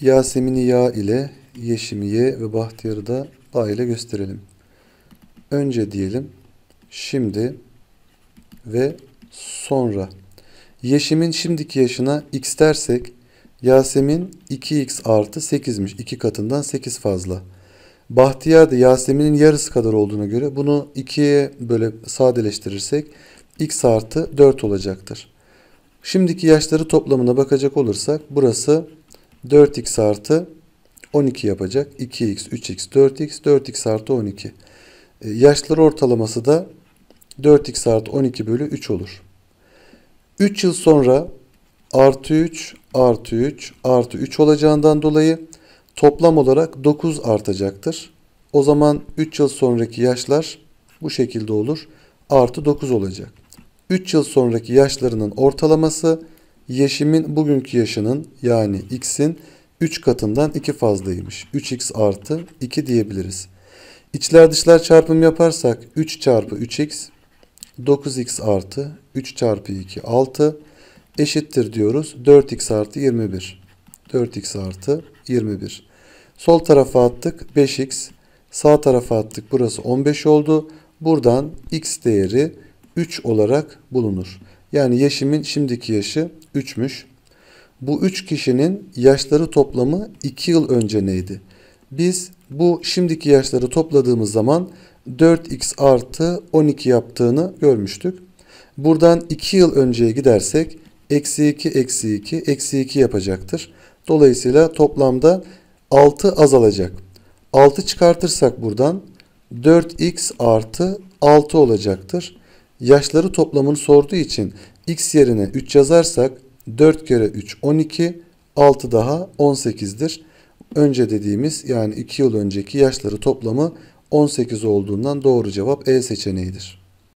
Yasemin'i ya ile, Yeşim'i ye ve Bahtiyar'ı da a ile gösterelim. Önce diyelim, şimdi ve sonra. Yeşim'in şimdiki yaşına x dersek Yasemin 2x artı 8'miş. 2 katından 8 fazla. Bahtiyar da Yasemin'in yarısı kadar olduğuna göre bunu 2'ye böyle sadeleştirirsek x artı 4 olacaktır. Şimdiki yaşları toplamına bakacak olursak burası 4x artı 12 yapacak. 2x, 3x, 4x, 4x artı 12. E, yaşları ortalaması da 4x artı 12 bölü 3 olur. 3 yıl sonra artı 3 artı 3 artı 3 olacağından dolayı toplam olarak 9 artacaktır. O zaman 3 yıl sonraki yaşlar bu şekilde olur. Artı 9 olacak. 3 yıl sonraki yaşlarının ortalaması Yeşimin bugünkü yaşının yani x'in 3 katından 2 fazlaymış. 3x artı 2 diyebiliriz. İçler dışlar çarpım yaparsak 3 çarpı 3x 9x artı 3 çarpı 2 6 eşittir diyoruz. 4x artı 21. 4x artı 21. Sol tarafa attık 5x. Sağ tarafa attık burası 15 oldu. Buradan x değeri 3 olarak bulunur. Yani Yeşim'in şimdiki yaşı 3'müş. Bu 3 kişinin yaşları toplamı 2 yıl önce neydi? Biz bu şimdiki yaşları topladığımız zaman 4x artı 12 yaptığını görmüştük. Buradan 2 yıl önceye gidersek eksi 2 eksi 2 eksi 2 yapacaktır. Dolayısıyla toplamda 6 azalacak. 6 çıkartırsak buradan 4x artı 6 olacaktır. Yaşları toplamını sorduğu için x yerine 3 yazarsak 4 kere 3 12 6 daha 18'dir. Önce dediğimiz yani 2 yıl önceki yaşları toplamı 18 olduğundan doğru cevap E seçeneğidir.